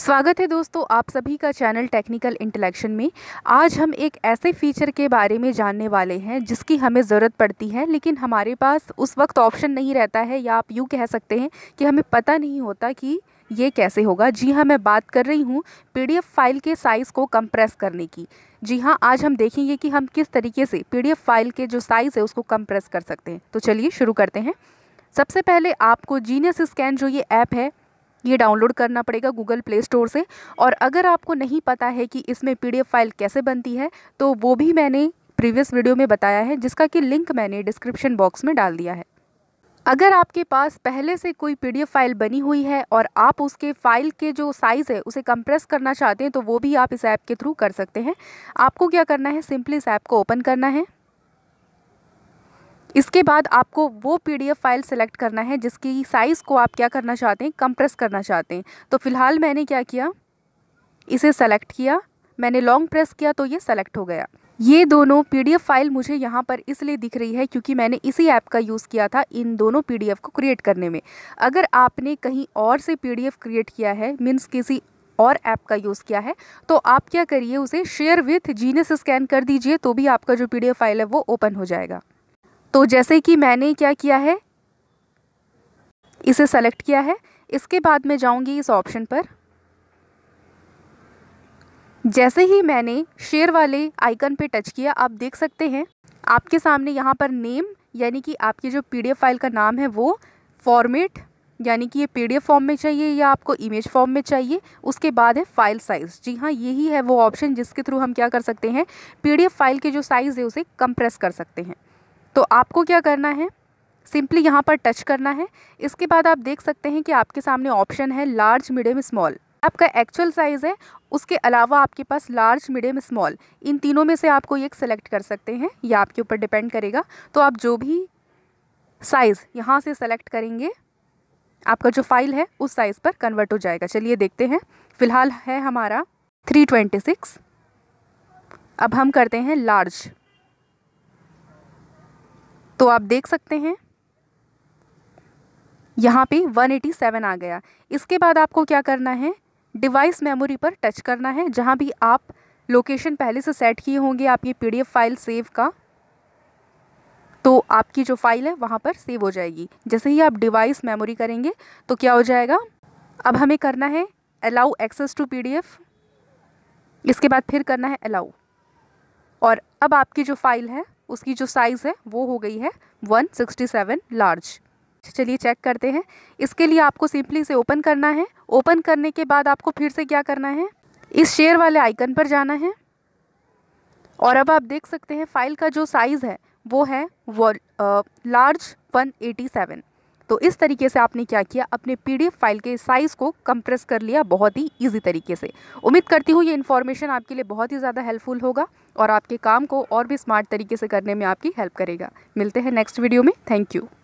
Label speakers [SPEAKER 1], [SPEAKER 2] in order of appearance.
[SPEAKER 1] स्वागत है दोस्तों आप सभी का चैनल टेक्निकल इंटलेक्शन में आज हम एक ऐसे फीचर के बारे में जानने वाले हैं जिसकी हमें ज़रूरत पड़ती है लेकिन हमारे पास उस वक्त ऑप्शन नहीं रहता है या आप यूँ कह सकते हैं कि हमें पता नहीं होता कि ये कैसे होगा जी हाँ मैं बात कर रही हूँ पीडीएफ फाइल के साइज़ को कंप्रेस करने की जी हाँ आज हम देखेंगे कि हम किस तरीके से पीडीएफ फाइल के जो साइज़ है उसको कंप्रेस कर सकते हैं तो चलिए शुरू करते हैं सबसे पहले आपको जीनियस स्कैन जो ये ऐप है ये डाउनलोड करना पड़ेगा गूगल प्ले स्टोर से और अगर आपको नहीं पता है कि इसमें पीडीएफ फाइल कैसे बनती है तो वो भी मैंने प्रीवियस वीडियो में बताया है जिसका कि लिंक मैंने डिस्क्रिप्शन बॉक्स में डाल दिया है अगर आपके पास पहले से कोई पीडीएफ फाइल बनी हुई है और आप उसके फाइल के जो साइज़ है उसे कंप्रेस करना चाहते हैं तो वो भी आप इस ऐप के थ्रू कर सकते हैं आपको क्या करना है सिंपली इस ऐप को ओपन करना है इसके बाद आपको वो पीडीएफ फाइल सेलेक्ट करना है जिसकी साइज़ को आप क्या करना चाहते हैं कंप्रेस करना चाहते हैं तो फ़िलहाल मैंने क्या किया इसे सेलेक्ट किया मैंने लॉन्ग प्रेस किया तो ये सेलेक्ट हो गया ये दोनों पीडीएफ फाइल मुझे यहाँ पर इसलिए दिख रही है क्योंकि मैंने इसी ऐप का यूज़ किया था इन दोनों पीडीएफ को क्रिएट करने में अगर आपने कहीं और से पीडीएफ क्रिएट किया है मीन्स किसी और ऐप का यूज़ किया है तो आप क्या करिए उसे शेयर विथ जीनस स्कैन कर दीजिए तो भी आपका जो पी फाइल है वो ओपन हो जाएगा तो जैसे कि मैंने क्या किया है इसे सेलेक्ट किया है इसके बाद मैं जाऊंगी इस ऑप्शन पर जैसे ही मैंने शेयर वाले आइकन पे टच किया आप देख सकते हैं आपके सामने यहाँ पर नेम यानी कि आपकी जो पी फाइल का नाम है वो फॉर्मेट यानी कि ये पी फॉर्म में चाहिए या आपको इमेज फॉर्म में चाहिए उसके बाद है फाइल साइज़ जी हाँ यही है वो ऑप्शन जिसके थ्रू हम क्या कर सकते हैं पी फाइल के जो साइज़ है उसे कंप्रेस कर सकते हैं तो आपको क्या करना है सिंपली यहाँ पर टच करना है इसके बाद आप देख सकते हैं कि आपके सामने ऑप्शन है लार्ज मीडियम स्मॉल आपका एक्चुअल साइज़ है उसके अलावा आपके पास लार्ज मीडियम स्मॉल इन तीनों में से आपको एक सेलेक्ट कर सकते हैं ये आपके ऊपर डिपेंड करेगा तो आप जो भी साइज़ यहाँ से सेलेक्ट करेंगे आपका जो फाइल है उस साइज़ पर कन्वर्ट हो जाएगा चलिए देखते हैं फ़िलहाल है हमारा 326 अब हम करते हैं लार्ज तो आप देख सकते हैं यहाँ पे 187 आ गया इसके बाद आपको क्या करना है डिवाइस मेमोरी पर टच करना है जहाँ भी आप लोकेशन पहले से सेट किए होंगे आपकी पीडीएफ फाइल सेव का तो आपकी जो फाइल है वहाँ पर सेव हो जाएगी जैसे ही आप डिवाइस मेमोरी करेंगे तो क्या हो जाएगा अब हमें करना है अलाउ एक्सेस टू पीडीएफ इसके बाद फिर करना है अलाउ और अब आपकी जो फाइल है उसकी जो साइज़ है वो हो गई है 167 लार्ज चलिए चेक करते हैं इसके लिए आपको सिंपली से ओपन करना है ओपन करने के बाद आपको फिर से क्या करना है इस शेयर वाले आइकन पर जाना है और अब आप देख सकते हैं फाइल का जो साइज़ है वो है वो लार्ज 187 तो इस तरीके से आपने क्या किया अपने पीडीएफ फाइल के साइज़ को कंप्रेस कर लिया बहुत ही ईजी तरीके से उम्मीद करती हूँ ये इन्फॉर्मेशन आपके लिए बहुत ही ज़्यादा हेल्पफुल होगा और आपके काम को और भी स्मार्ट तरीके से करने में आपकी हेल्प करेगा मिलते हैं नेक्स्ट वीडियो में थैंक यू